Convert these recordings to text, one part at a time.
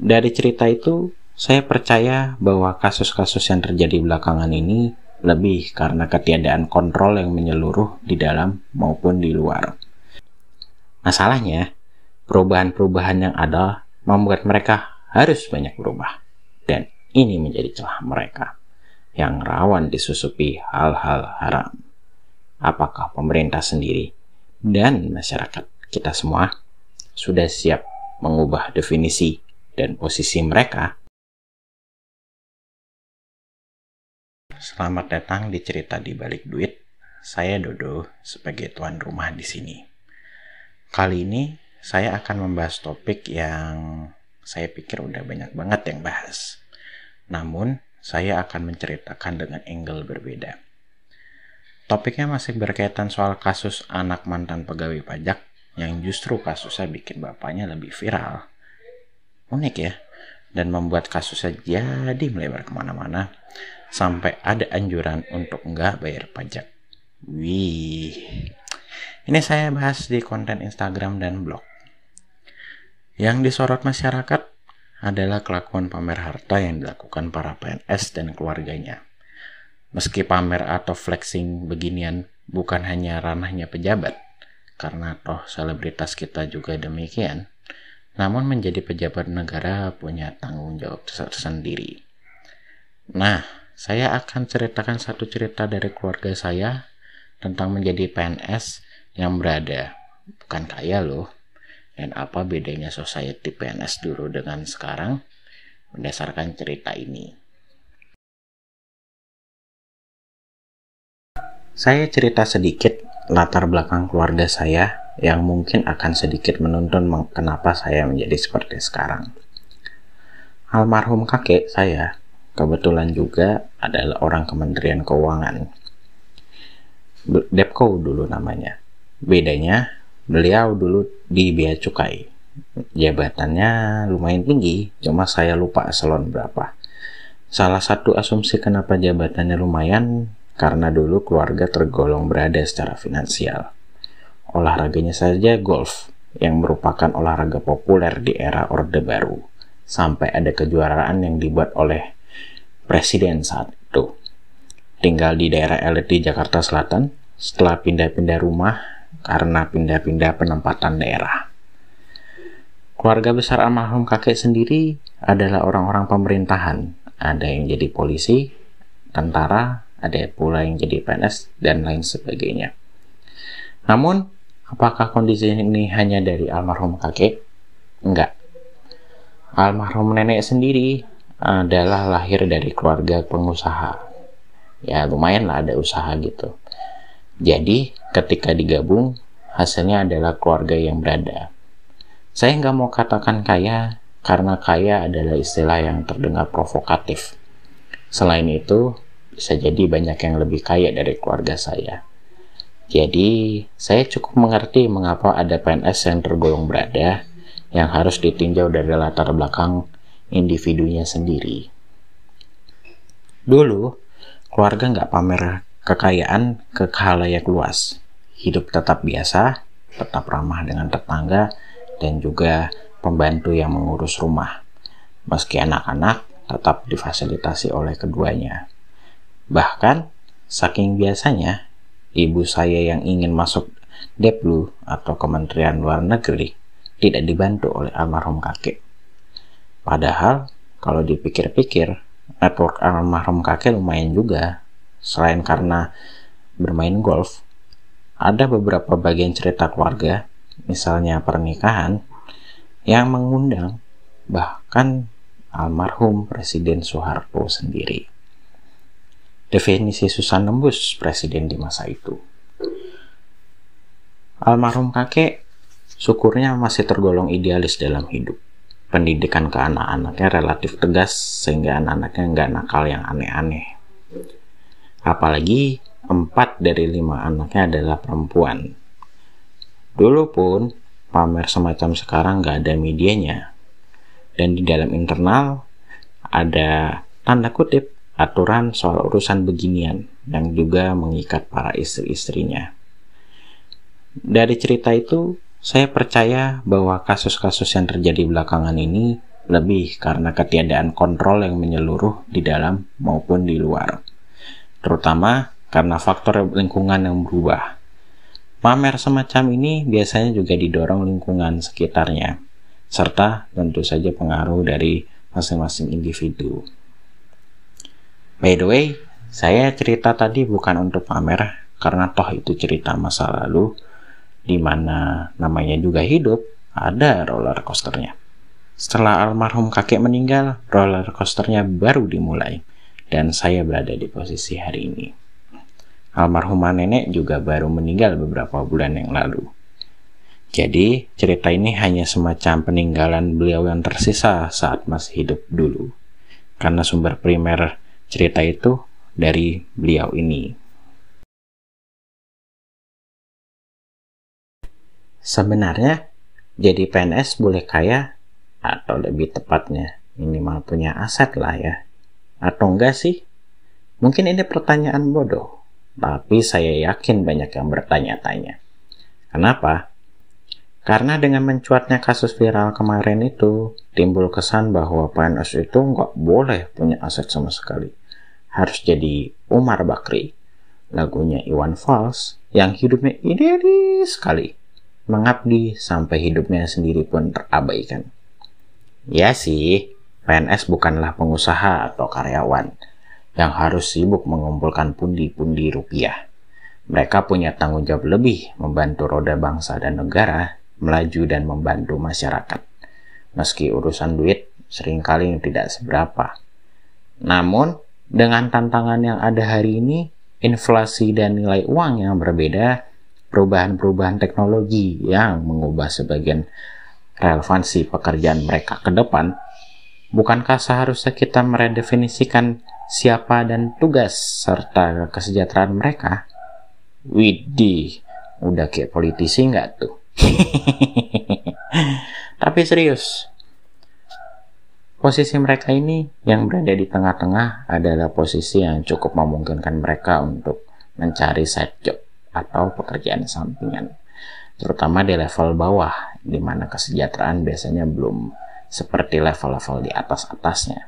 Dari cerita itu, saya percaya bahwa kasus-kasus yang terjadi belakangan ini lebih karena ketiadaan kontrol yang menyeluruh di dalam maupun di luar. Masalahnya, perubahan-perubahan yang ada membuat mereka harus banyak berubah. Dan ini menjadi celah mereka yang rawan disusupi hal-hal haram. Apakah pemerintah sendiri dan masyarakat kita semua sudah siap mengubah definisi dan posisi mereka. Selamat datang di cerita di balik duit. Saya Dodo sebagai tuan rumah di sini. Kali ini saya akan membahas topik yang saya pikir udah banyak banget yang bahas. Namun, saya akan menceritakan dengan angle berbeda. Topiknya masih berkaitan soal kasus anak mantan pegawai pajak yang justru kasusnya bikin bapaknya lebih viral unik ya dan membuat kasusnya jadi melebar kemana-mana sampai ada anjuran untuk nggak bayar pajak. Wih, ini saya bahas di konten Instagram dan blog. Yang disorot masyarakat adalah kelakuan pamer harta yang dilakukan para PNS dan keluarganya. Meski pamer atau flexing beginian bukan hanya ranahnya pejabat, karena toh selebritas kita juga demikian, namun menjadi pejabat negara punya tanggung jawab tersendiri. Nah, saya akan ceritakan satu cerita dari keluarga saya tentang menjadi PNS yang berada. Bukan kaya loh. Dan apa bedanya society PNS dulu dengan sekarang berdasarkan cerita ini. Saya cerita sedikit latar belakang keluarga saya yang mungkin akan sedikit menuntun kenapa saya menjadi seperti sekarang. Almarhum kakek saya kebetulan juga adalah orang Kementerian Keuangan. Depko dulu namanya. Bedanya beliau dulu di Bea Cukai. Jabatannya lumayan tinggi, cuma saya lupa eselon berapa. Salah satu asumsi kenapa jabatannya lumayan karena dulu keluarga tergolong berada secara finansial. Olahraganya saja golf, yang merupakan olahraga populer di era Orde Baru, sampai ada kejuaraan yang dibuat oleh presiden saat itu. Tinggal di daerah elit di Jakarta Selatan, setelah pindah-pindah rumah karena pindah-pindah penempatan daerah. Keluarga besar almarhum kakek sendiri adalah orang-orang pemerintahan. Ada yang jadi polisi, tentara, ada pula yang jadi PNS, dan lain sebagainya. Namun, Apakah kondisi ini hanya dari almarhum kakek? Enggak. Almarhum nenek sendiri adalah lahir dari keluarga pengusaha. Ya lumayan lah ada usaha gitu. Jadi ketika digabung hasilnya adalah keluarga yang berada. Saya nggak mau katakan kaya karena kaya adalah istilah yang terdengar provokatif. Selain itu, bisa jadi banyak yang lebih kaya dari keluarga saya. Jadi, saya cukup mengerti mengapa ada PNS yang tergolong berada yang harus ditinjau dari latar belakang individunya sendiri. Dulu, keluarga nggak pamer kekayaan ke kehalayak luas. Hidup tetap biasa, tetap ramah dengan tetangga, dan juga pembantu yang mengurus rumah. Meski anak-anak tetap difasilitasi oleh keduanya. Bahkan, saking biasanya, ibu saya yang ingin masuk Deplu atau Kementerian Luar Negeri tidak dibantu oleh almarhum kakek. Padahal kalau dipikir-pikir, network almarhum kakek lumayan juga. Selain karena bermain golf, ada beberapa bagian cerita keluarga, misalnya pernikahan, yang mengundang bahkan almarhum Presiden Soeharto sendiri definisi Susan nembus presiden di masa itu. Almarhum kakek syukurnya masih tergolong idealis dalam hidup. Pendidikan ke anak-anaknya relatif tegas sehingga anak-anaknya nggak nakal yang aneh-aneh. Apalagi empat dari lima anaknya adalah perempuan. Dulu pun pamer semacam sekarang nggak ada medianya. Dan di dalam internal ada tanda kutip aturan soal urusan beginian yang juga mengikat para istri-istrinya. Dari cerita itu, saya percaya bahwa kasus-kasus yang terjadi belakangan ini lebih karena ketiadaan kontrol yang menyeluruh di dalam maupun di luar. Terutama karena faktor lingkungan yang berubah. Pamer semacam ini biasanya juga didorong lingkungan sekitarnya, serta tentu saja pengaruh dari masing-masing individu. By the way, saya cerita tadi bukan untuk pamer, karena toh itu cerita masa lalu, di mana namanya juga hidup, ada roller coasternya. Setelah almarhum kakek meninggal, roller coasternya baru dimulai, dan saya berada di posisi hari ini. Almarhumah nenek juga baru meninggal beberapa bulan yang lalu. Jadi, cerita ini hanya semacam peninggalan beliau yang tersisa saat masih hidup dulu. Karena sumber primer cerita itu dari beliau ini. Sebenarnya jadi PNS boleh kaya atau lebih tepatnya ini minimal punya aset lah ya. Atau enggak sih? Mungkin ini pertanyaan bodoh, tapi saya yakin banyak yang bertanya-tanya. Kenapa? Karena dengan mencuatnya kasus viral kemarin itu, timbul kesan bahwa PNS itu nggak boleh punya aset sama sekali harus jadi Umar Bakri. Lagunya Iwan Fals yang hidupnya idealis sekali. Mengabdi sampai hidupnya sendiri pun terabaikan. Ya sih, PNS bukanlah pengusaha atau karyawan yang harus sibuk mengumpulkan pundi-pundi rupiah. Mereka punya tanggung jawab lebih membantu roda bangsa dan negara melaju dan membantu masyarakat. Meski urusan duit seringkali tidak seberapa. Namun, dengan tantangan yang ada hari ini, inflasi dan nilai uang yang berbeda, perubahan-perubahan teknologi yang mengubah sebagian relevansi pekerjaan mereka ke depan, bukankah seharusnya kita meredefinisikan siapa dan tugas serta kesejahteraan mereka? Widih, udah kayak politisi nggak tuh? Tapi serius, Posisi mereka ini yang berada di tengah-tengah adalah posisi yang cukup memungkinkan mereka untuk mencari side job atau pekerjaan sampingan, terutama di level bawah, di mana kesejahteraan biasanya belum seperti level-level di atas-atasnya.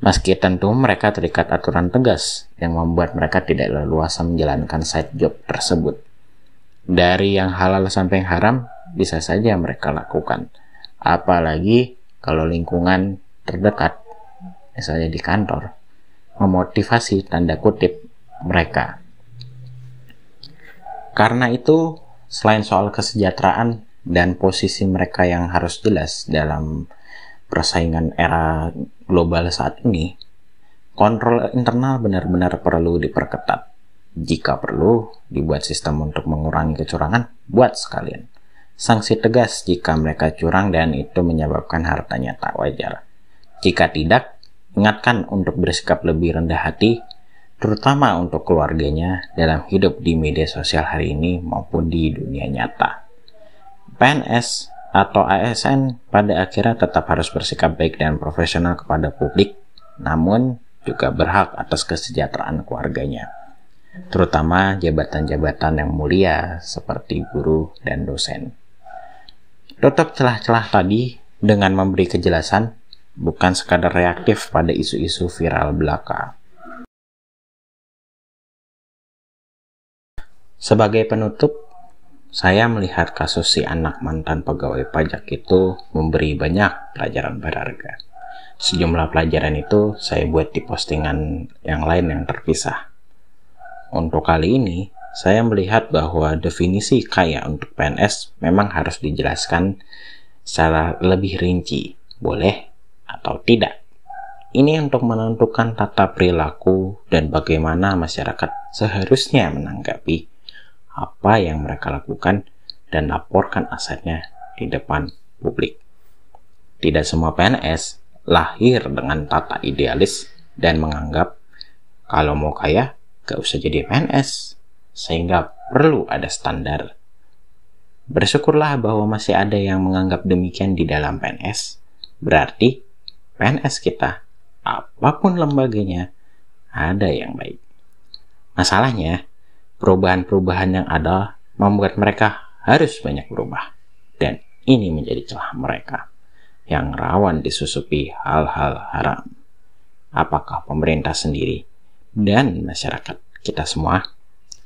Meski tentu mereka terikat aturan tegas yang membuat mereka tidak leluasa menjalankan side job tersebut. Dari yang halal sampai yang haram, bisa saja mereka lakukan. Apalagi kalau lingkungan terdekat, misalnya di kantor, memotivasi tanda kutip mereka. Karena itu, selain soal kesejahteraan dan posisi mereka yang harus jelas dalam persaingan era global saat ini, kontrol internal benar-benar perlu diperketat. Jika perlu, dibuat sistem untuk mengurangi kecurangan, buat sekalian sanksi tegas jika mereka curang dan itu menyebabkan hartanya tak wajar. Jika tidak, ingatkan untuk bersikap lebih rendah hati, terutama untuk keluarganya dalam hidup di media sosial hari ini maupun di dunia nyata. PNS atau ASN pada akhirnya tetap harus bersikap baik dan profesional kepada publik, namun juga berhak atas kesejahteraan keluarganya, terutama jabatan-jabatan yang mulia seperti guru dan dosen. Tutup celah-celah tadi dengan memberi kejelasan, bukan sekadar reaktif pada isu-isu viral belaka. Sebagai penutup, saya melihat kasus si anak mantan pegawai pajak itu memberi banyak pelajaran berharga. Sejumlah pelajaran itu saya buat di postingan yang lain yang terpisah. Untuk kali ini, saya melihat bahwa definisi kaya untuk PNS memang harus dijelaskan secara lebih rinci, boleh atau tidak. Ini untuk menentukan tata perilaku dan bagaimana masyarakat seharusnya menanggapi apa yang mereka lakukan dan laporkan asetnya di depan publik. Tidak semua PNS lahir dengan tata idealis dan menganggap kalau mau kaya, gak usah jadi PNS sehingga perlu ada standar. Bersyukurlah bahwa masih ada yang menganggap demikian di dalam PNS. Berarti PNS kita, apapun lembaganya, ada yang baik. Masalahnya, perubahan-perubahan yang ada membuat mereka harus banyak berubah. Dan ini menjadi celah mereka yang rawan disusupi hal-hal haram. Apakah pemerintah sendiri dan masyarakat kita semua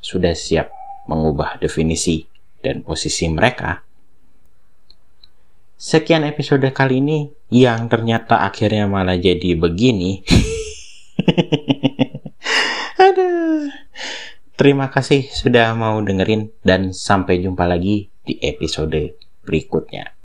sudah siap mengubah definisi dan posisi mereka. Sekian episode kali ini yang ternyata akhirnya malah jadi begini. Aduh. Terima kasih sudah mau dengerin dan sampai jumpa lagi di episode berikutnya.